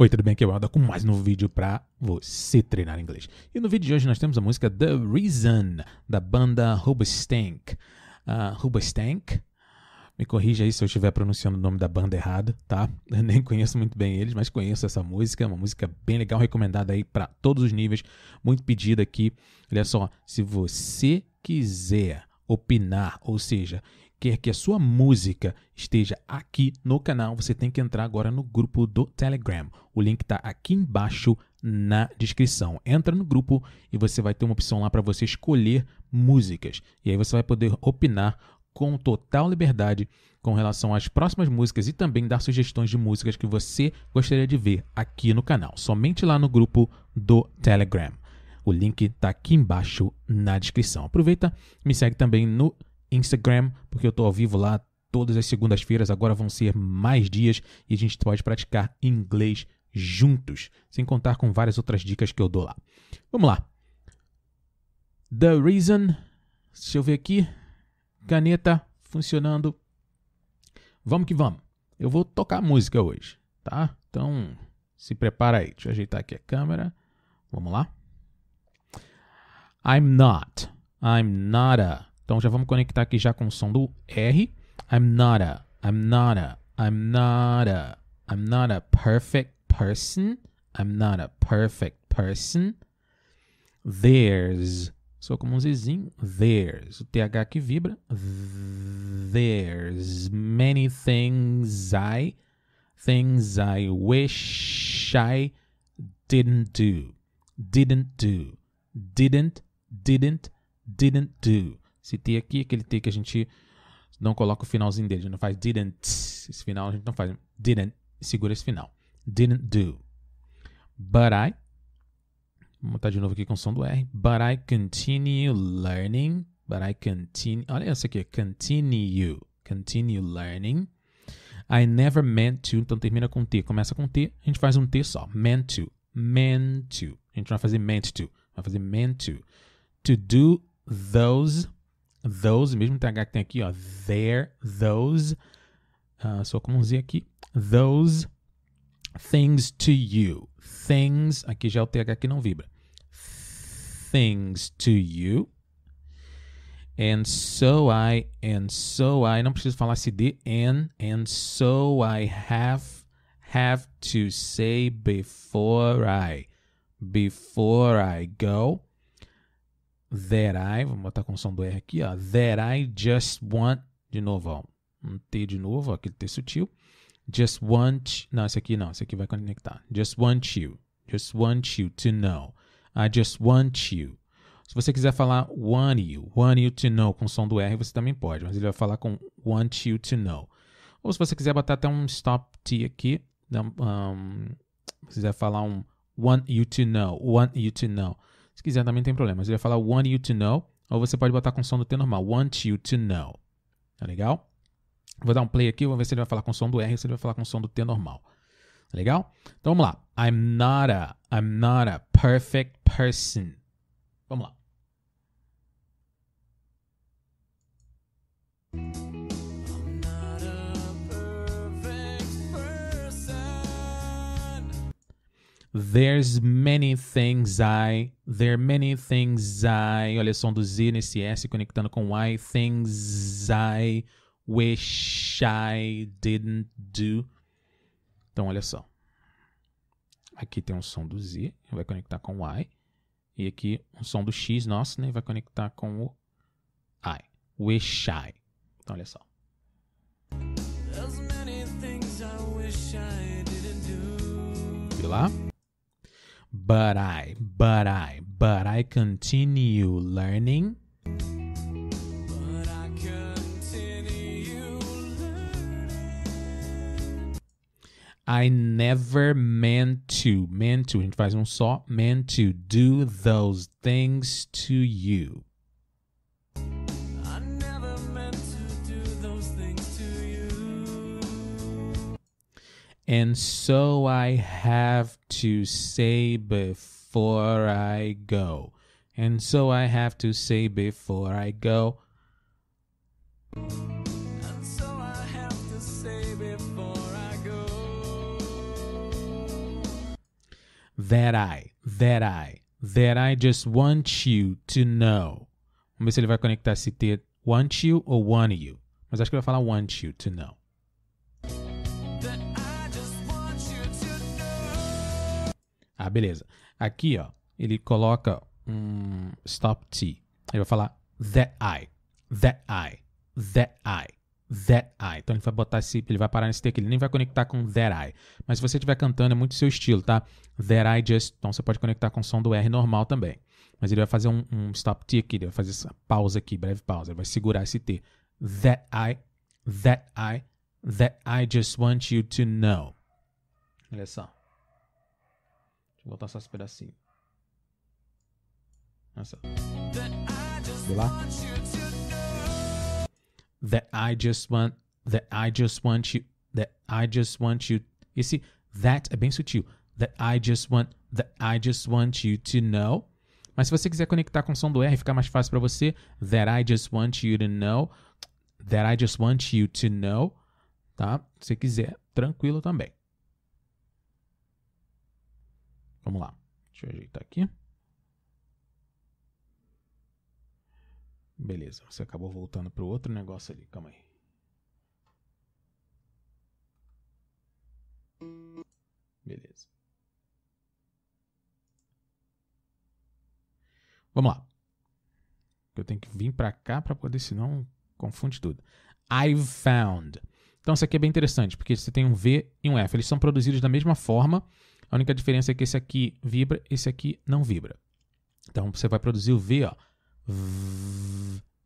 Oi, tudo bem? Aqui é o Alda com mais um novo vídeo para você treinar inglês. E no vídeo de hoje nós temos a música The Reason, da banda Rubastank. Uh, ah, Me corrija aí se eu estiver pronunciando o nome da banda errado, tá? Eu nem conheço muito bem eles, mas conheço essa música. uma música bem legal, recomendada aí para todos os níveis. Muito pedida aqui. Olha só, se você quiser opinar, ou seja, quer que a sua música esteja aqui no canal, você tem que entrar agora no grupo do Telegram. O link está aqui embaixo na descrição. Entra no grupo e você vai ter uma opção lá para você escolher músicas. E aí você vai poder opinar com total liberdade com relação às próximas músicas e também dar sugestões de músicas que você gostaria de ver aqui no canal. Somente lá no grupo do Telegram. O link está aqui embaixo na descrição. Aproveita, me segue também no Instagram, porque eu estou ao vivo lá todas as segundas-feiras. Agora vão ser mais dias e a gente pode praticar inglês juntos, sem contar com várias outras dicas que eu dou lá. Vamos lá. The reason. Deixa eu ver aqui. Caneta funcionando. Vamos que vamos. Eu vou tocar música hoje, tá? Então, se prepara aí. Deixa eu ajeitar aqui a câmera. Vamos lá. I'm not. I'm not a então já vamos conectar aqui já com o som do R. I'm not a, I'm not a, I'm not a, I'm not a perfect person. I'm not a perfect person. There's. Sou como um Zzinho. There's. O TH que vibra. There's many things I. Things I wish I didn't do. Didn't do. Didn't, didn't, didn't do. Esse T aqui, aquele T que a gente não coloca o finalzinho dele. A gente não faz didn't. Esse final a gente não faz. Didn't. Segura esse final. Didn't do. But I. Vou botar de novo aqui com o som do R. But I continue learning. But I continue. Olha essa aqui. Continue. Continue learning. I never meant to. Então termina com T. Começa com T. A gente faz um T só. Meant to. Meant to. A gente não vai fazer meant to. Vai fazer meant to. To do those those, mesmo TH que tem aqui, ó, there, those, uh, ah, só com um Z aqui, those things to you. Things, aqui já é o TH que não vibra. Things to you. And so I, and so I, não preciso falar CD, and, and so I have, have to say before I, before I go That I, vamos botar a som do R aqui, ó. That I just want, de novo, ó. Um T de novo, ó, aquele T sutil. Just want, não, esse aqui não, esse aqui vai conectar. Just want you, just want you to know. I just want you. Se você quiser falar want you, want you to know com o som do R, você também pode, mas ele vai falar com want you to know. Ou se você quiser botar até um stop T aqui, um, se quiser falar um want you to know, want you to know. Se quiser também tem problema. Você vai falar want you to know, ou você pode botar com som do T normal. Want you to know. Tá legal? Vou dar um play aqui, vamos ver se ele vai falar com som do R ou se ele vai falar com som do T normal. Tá legal? Então vamos lá. I'm not a, I'm not a perfect person. Vamos lá. There's many things I. There are many things I. Olha, som do Z nesse S conectando com I. Things I wish I didn't do. Então, olha só. Aqui tem um som do Z, vai conectar com o I. E aqui um som do X nosso, né? Vai conectar com o I. Wish I. Então, olha só. There's many things I wish I didn't do. Viu lá? But I, but I, but I continue learning. I continue learning. I never meant to, meant to, a gente faz um só, meant to do those things to you. And so I have to say before I go. And so I have to say before I go. And so I have to say before I go. That I, that I, that I just want you to know. Vamos ver se ele vai conectar esse T. Want you ou want you. Mas acho que ele vai falar want you to know. Ah, beleza. Aqui, ó, ele coloca um stop T. Ele vai falar that I, that I, that I, that I. Então ele vai botar esse, ele vai parar nesse T aqui, ele nem vai conectar com that I. Mas se você estiver cantando, é muito seu estilo, tá? That I just. Então você pode conectar com o som do R normal também. Mas ele vai fazer um, um stop T aqui, ele vai fazer essa pausa aqui, breve pausa, ele vai segurar esse T. That I, that I, that I just want you to know. Olha só. Vou botar só esse pedacinho. só. Vê lá. That I just want. That I just want you. That I just want you. Esse that é bem sutil. That I just want. That I just want you to know. Mas se você quiser conectar com o som do R, fica mais fácil para você. That I just want you to know. That I just want you to know. Tá? Se quiser, tranquilo também. Vamos lá. Deixa eu ajeitar aqui. Beleza, você acabou voltando para o outro negócio ali. Calma aí. Beleza. Vamos lá. Eu tenho que vir para cá para poder, senão confunde tudo. I've found. Então isso aqui é bem interessante, porque você tem um V e um F. Eles são produzidos da mesma forma, a única diferença é que esse aqui vibra, esse aqui não vibra. Então você vai produzir o V, ó.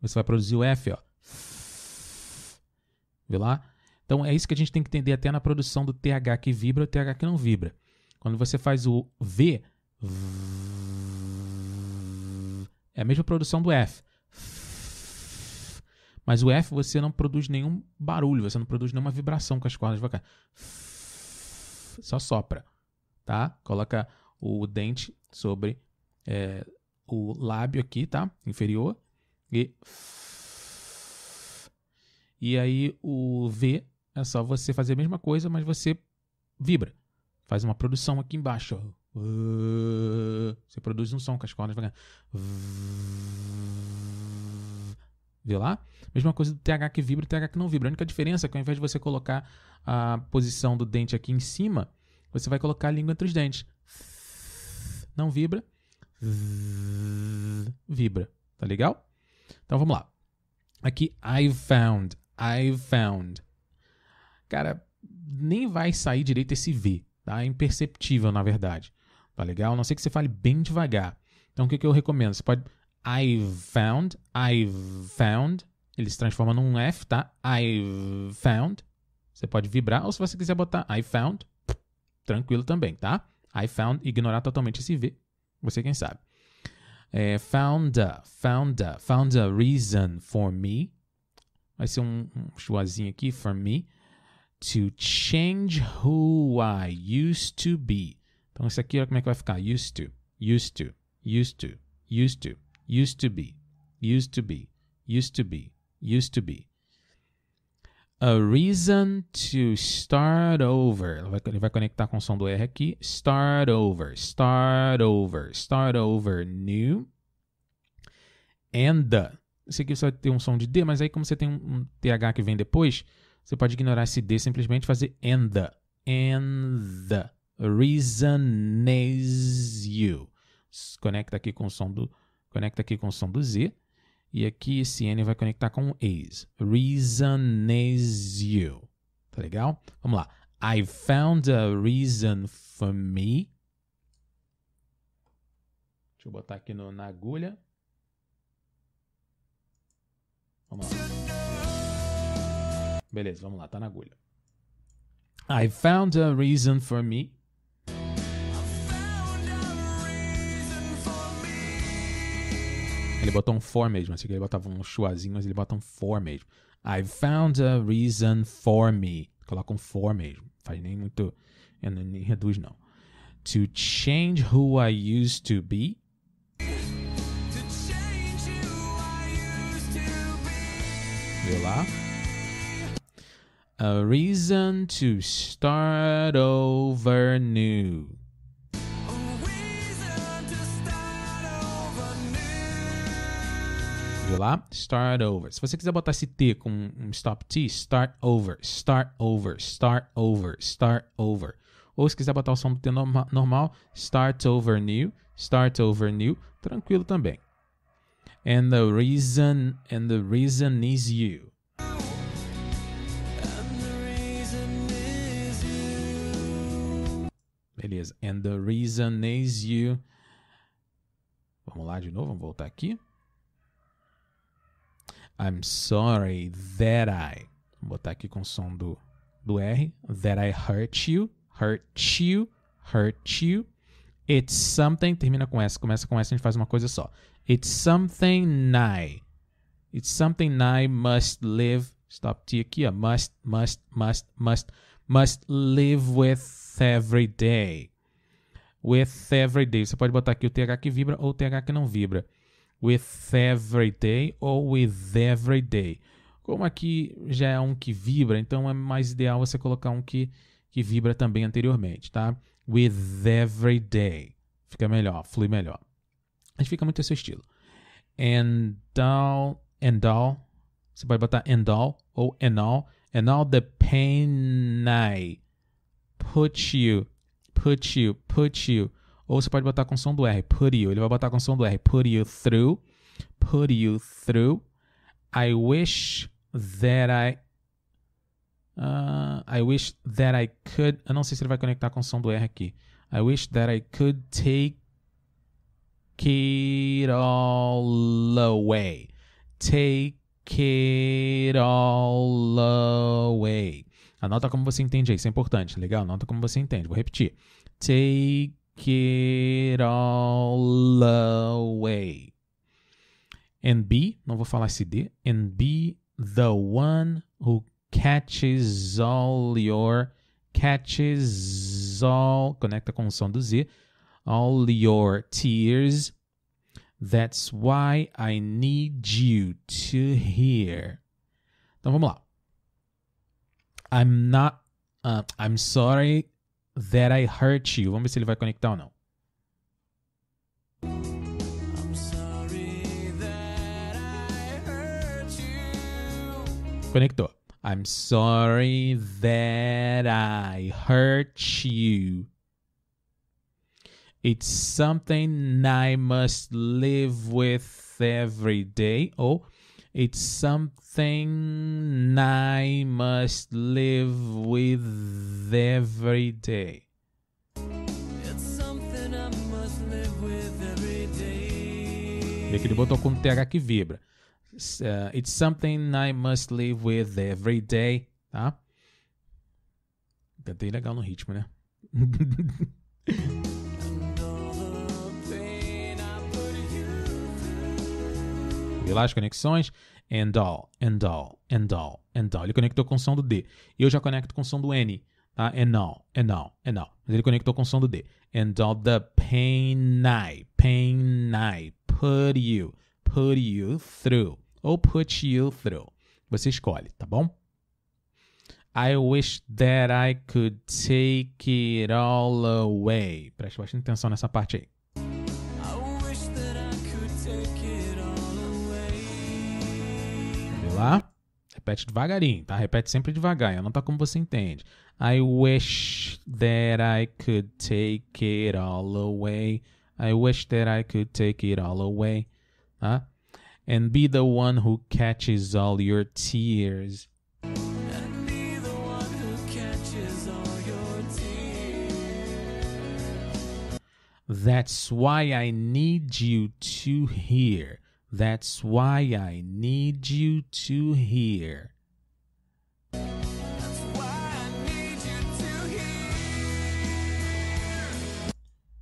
Você vai produzir o F, ó. vê lá? Então é isso que a gente tem que entender até na produção do TH que vibra e o TH que não vibra. Quando você faz o V, é a mesma produção do F. Mas o F você não produz nenhum barulho, você não produz nenhuma vibração com as cordas vocais. Só sopra tá? Coloca o dente sobre é, o lábio aqui, tá? Inferior. E. E aí o V é só você fazer a mesma coisa, mas você vibra. Faz uma produção aqui embaixo. Ó. Você produz um som com as cordas. vê lá? Mesma coisa do TH que vibra e TH que não vibra. A única diferença é que ao invés de você colocar a posição do dente aqui em cima, você vai colocar a língua entre os dentes. Não vibra. Vibra. Tá legal? Então vamos lá. Aqui, I found. I found. Cara, nem vai sair direito esse V. Tá? É imperceptível, na verdade. Tá legal? A não sei que você fale bem devagar. Então o que, que eu recomendo? Você pode. I found. I found. Ele se transforma num F, tá? I found. Você pode vibrar, ou se você quiser botar I found, Tranquilo também, tá? I found, ignorar totalmente esse V. Você quem sabe. É, found a, found a, found a reason for me. Vai ser um, um chuazinho aqui, for me. To change who I used to be. Então, isso aqui, olha como é que vai ficar. Used to, used to, used to, used to, used to be, used to be, used to be, used to be. A reason to start over. Ele vai, ele vai conectar com o som do R aqui. Start over, start over, start over, new. And. Esse aqui você vai ter um som de D, mas aí, como você tem um, um TH que vem depois, você pode ignorar esse D simplesmente fazer and. And. Reason is you. Conecta aqui com o som do, conecta aqui com o som do Z. E aqui esse N vai conectar com is. Reason is you. Tá legal? Vamos lá. I found a reason for me. Deixa eu botar aqui no, na agulha. Vamos lá. Beleza, vamos lá, tá na agulha. I found a reason for me. ele botou um for mesmo. assim que ele botava um chuazinho, mas ele bota um for mesmo. I found a reason for me. Coloca um for mesmo. Faz nem muito. nem reduz, não. To change who I used to be. Vê lá. A reason to start over new. lá? Start over. Se você quiser botar esse T com um stop T, start over, start over, start over, start over. Ou se quiser botar o som do T normal, start over new, start over new, tranquilo também. And the reason, and the reason is you. Beleza. And the reason is you. Vamos lá de novo, vamos voltar aqui. I'm sorry that I. Vou botar aqui com o som do, do R. That I hurt you, hurt you, hurt you. It's something. Termina com S, começa com S, a gente faz uma coisa só. It's something I It's something I must live. Stop T aqui, ó. Must, must, must, must, must live with every day. With every day. Você pode botar aqui o TH que vibra ou o TH que não vibra with every day ou with every day. Como aqui já é um que vibra, então é mais ideal você colocar um que, que vibra também anteriormente, tá? With every day. Fica melhor, flui melhor. Mas fica muito esse estilo. And all, and all. Você pode botar and all ou and all. And all the pain I put you, put you, put you ou você pode botar com som do R, put you. Ele vai botar com som do R, put you through, put you through. I wish that I. Uh, I wish that I could. Eu não sei se ele vai conectar com o som do R aqui. I wish that I could take it all away. Take it all away. Anota como você entende aí, isso é importante, legal? Anota como você entende. Vou repetir. Take it all away. And be, não vou falar esse D, and be the one who catches all your, catches all, conecta com o som do Z, all your tears. That's why I need you to hear. Então vamos lá. I'm not, uh, I'm sorry that I Hurt You. Vamos ver se ele vai conectar ou não. Conectou. I'm sorry that I hurt you. It's something I must live with every day. Ou oh, It's something I must live with every day. E aqui ele botou com TH que vibra. It's, uh, it's something I must live with every day, tá? Cantei legal no ritmo, né? Vê lá as conexões. And all, and all, and all, and all. Ele conectou com o som do D. Eu já conecto com o som do N. Tá? And all, and all, and all. Mas ele conectou com o som do D. And all the pain I, pain I put you, put you through. Ou put you through. Você escolhe, tá bom? I wish that I could take it all away. Preste bastante atenção nessa parte aí. lá, repete devagarinho, tá? Repete sempre devagar, eu não tá como você entende. I wish that I could take it all away. I wish that I could take it all away. Tá? And be the one who catches all your tears. That's why I need you to hear. That's why I need you to hear.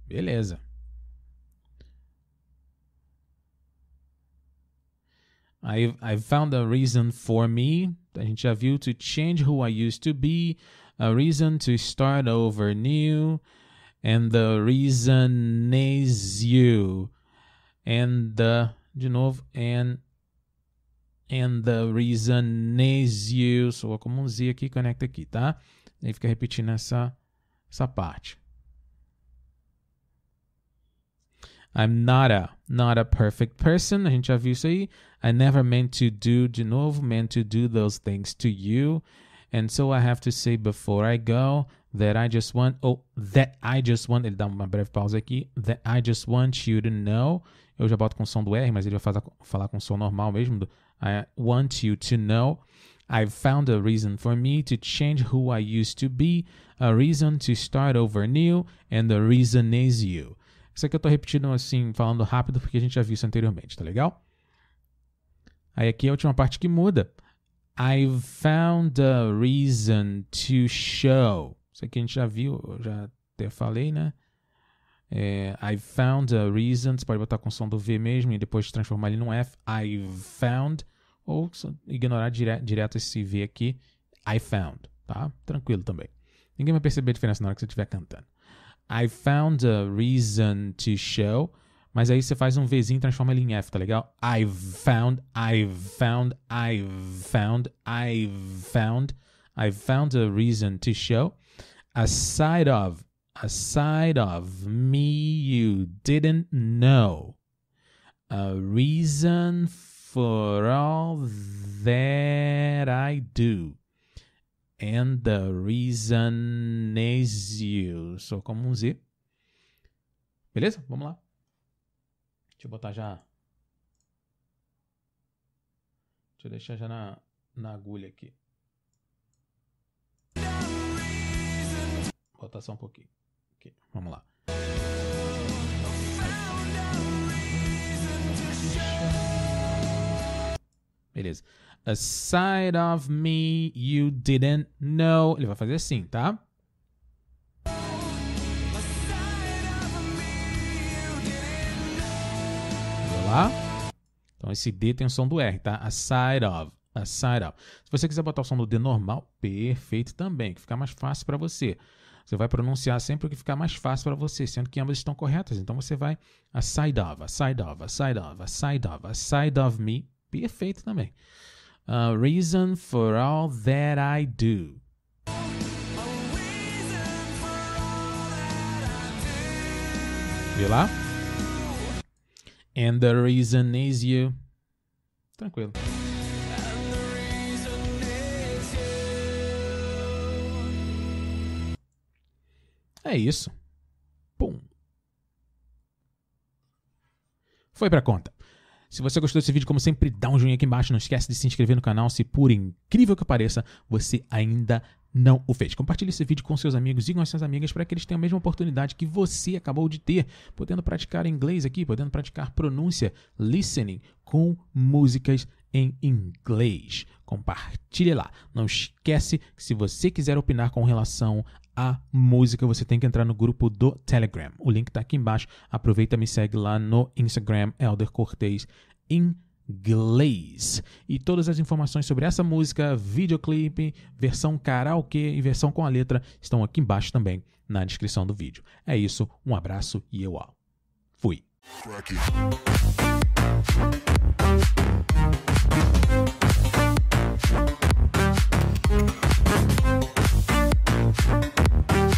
Beleza. I've, I've found a reason for me, a gente já viu, to change who I used to be, a reason to start over new, and the reason is you, and the de novo, and and the reason is you, soa como um Z aqui, conecta aqui, tá? Aí fica repetindo essa, essa parte. I'm not a, not a perfect person, a gente já viu isso aí. I never meant to do, de novo, meant to do those things to you. And so I have to say before I go that I just want, oh, that I just want, ele dá uma breve pausa aqui, that I just want you to know eu já boto com o som do R, mas ele vai fazer, falar com o som normal mesmo. Do, I want you to know. I've found a reason for me to change who I used to be, a reason to start over new, and the reason is you. Isso aqui eu tô repetindo assim, falando rápido, porque a gente já viu isso anteriormente, tá legal? Aí aqui é a última parte que muda. I've found a reason to show. Isso aqui a gente já viu, eu já até falei, né? É, I found a reason. Você pode botar com som do V mesmo e depois transformar ele num F. I found. Ou ignorar dire direto esse V aqui. I found. Tá? Tranquilo também. Ninguém vai perceber a diferença na hora que você estiver cantando. I found a reason to show. Mas aí você faz um Vzinho e transforma ele em F, tá legal? I found, I found, I found, I found, I found a reason to show. Aside of a side of me you didn't know, a reason for all that I do. And the reason is you. Sou como um Z. Beleza? Vamos lá. Deixa eu botar já. Deixa eu deixar já na, na agulha aqui. Botar só um pouquinho vamos lá. Beleza. A side of me you didn't know. Ele vai fazer assim, tá? Lá. Então esse D tem o som do R, tá? A side of. A side of. Se você quiser botar o som do D normal, perfeito também, que fica mais fácil para você. Você vai pronunciar sempre o que ficar mais fácil para você, sendo que ambas estão corretas. Então você vai a side of, a side of, a side of, a side of, a side of me. Perfeito também. A reason for all that I do. Viu lá? And the reason is you. Tranquilo. É isso. Pum. Foi pra conta. Se você gostou desse vídeo, como sempre, dá um joinha aqui embaixo. Não esquece de se inscrever no canal se, por incrível que pareça, você ainda não o fez. Compartilhe esse vídeo com seus amigos e com as suas amigas para que eles tenham a mesma oportunidade que você acabou de ter, podendo praticar inglês aqui, podendo praticar pronúncia, listening com músicas em inglês. Compartilhe lá. Não esquece que se você quiser opinar com relação a música, você tem que entrar no grupo do Telegram. O link está aqui embaixo. Aproveita e me segue lá no Instagram, Elder Cortez, em inglês. E todas as informações sobre essa música, videoclipe, versão karaokê e versão com a letra estão aqui embaixo também na descrição do vídeo. É isso, um abraço e eu ao. Fui. Thank you.